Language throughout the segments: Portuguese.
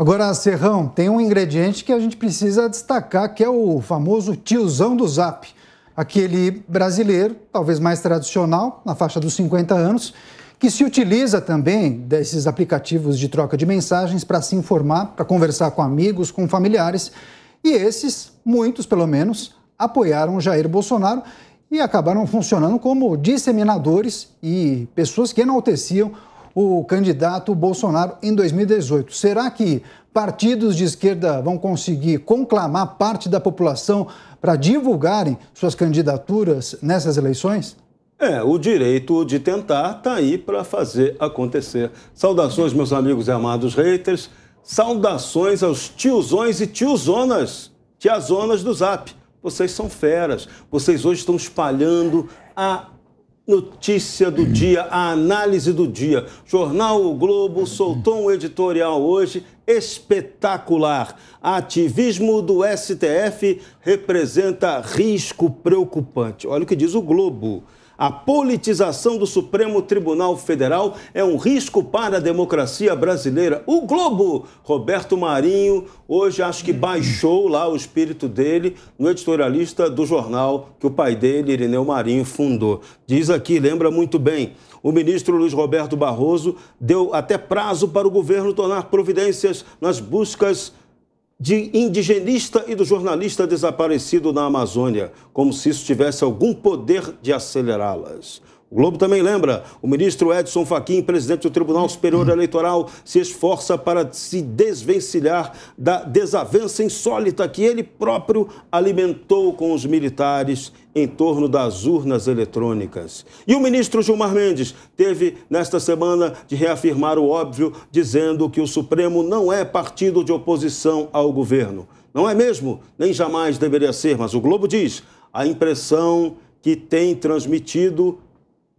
Agora, Serrão, tem um ingrediente que a gente precisa destacar, que é o famoso tiozão do Zap. Aquele brasileiro, talvez mais tradicional, na faixa dos 50 anos, que se utiliza também desses aplicativos de troca de mensagens para se informar, para conversar com amigos, com familiares. E esses, muitos pelo menos, apoiaram Jair Bolsonaro e acabaram funcionando como disseminadores e pessoas que enalteciam o candidato Bolsonaro em 2018. Será que partidos de esquerda vão conseguir conclamar parte da população para divulgarem suas candidaturas nessas eleições? É, o direito de tentar está aí para fazer acontecer. Saudações, meus amigos e amados haters. Saudações aos tiozões e tiozonas, tiazonas do Zap. Vocês são feras. Vocês hoje estão espalhando a notícia do dia, a análise do dia. Jornal O Globo soltou um editorial hoje espetacular. Ativismo do STF representa risco preocupante. Olha o que diz o Globo. A politização do Supremo Tribunal Federal é um risco para a democracia brasileira. O Globo, Roberto Marinho, hoje acho que baixou lá o espírito dele no editorialista do jornal que o pai dele, Irineu Marinho, fundou. Diz aqui, lembra muito bem. O ministro Luiz Roberto Barroso deu até prazo para o governo tornar providências nas buscas de indigenista e do jornalista desaparecido na Amazônia, como se isso tivesse algum poder de acelerá-las. O Globo também lembra: o ministro Edson Fachin, presidente do Tribunal Superior Eleitoral, se esforça para se desvencilhar da desavença insólita que ele próprio alimentou com os militares em torno das urnas eletrônicas. E o ministro Gilmar Mendes teve nesta semana de reafirmar o óbvio, dizendo que o Supremo não é partido de oposição ao governo. Não é mesmo, nem jamais deveria ser, mas o Globo diz: a impressão que tem transmitido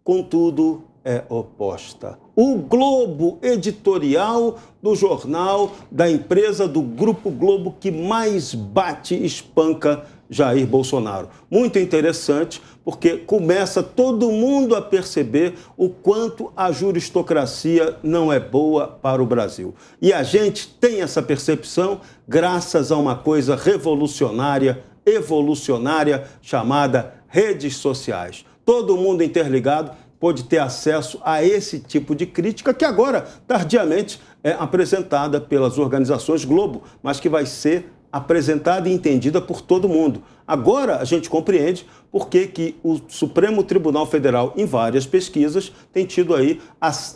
contudo, é oposta. O globo editorial do jornal da empresa do Grupo Globo que mais bate e espanca Jair Bolsonaro. Muito interessante, porque começa todo mundo a perceber o quanto a juristocracia não é boa para o Brasil. E a gente tem essa percepção graças a uma coisa revolucionária, evolucionária, chamada redes sociais todo mundo interligado pôde ter acesso a esse tipo de crítica que agora, tardiamente, é apresentada pelas organizações Globo, mas que vai ser apresentada e entendida por todo mundo. Agora a gente compreende por que, que o Supremo Tribunal Federal, em várias pesquisas, tem tido aí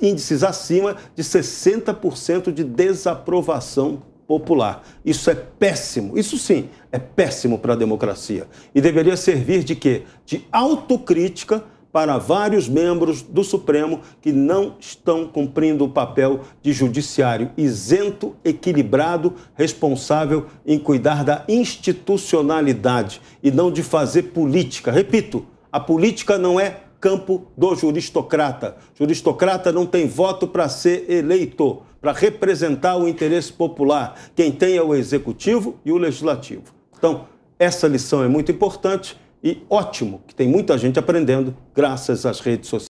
índices acima de 60% de desaprovação popular. Isso é péssimo. Isso sim é péssimo para a democracia. E deveria servir de quê? De autocrítica para vários membros do Supremo que não estão cumprindo o papel de judiciário isento, equilibrado, responsável em cuidar da institucionalidade e não de fazer política. Repito, a política não é campo do juristocrata. Juristocrata não tem voto para ser eleito para representar o interesse popular. Quem tem é o executivo e o legislativo. Então, essa lição é muito importante e ótimo que tem muita gente aprendendo graças às redes sociais.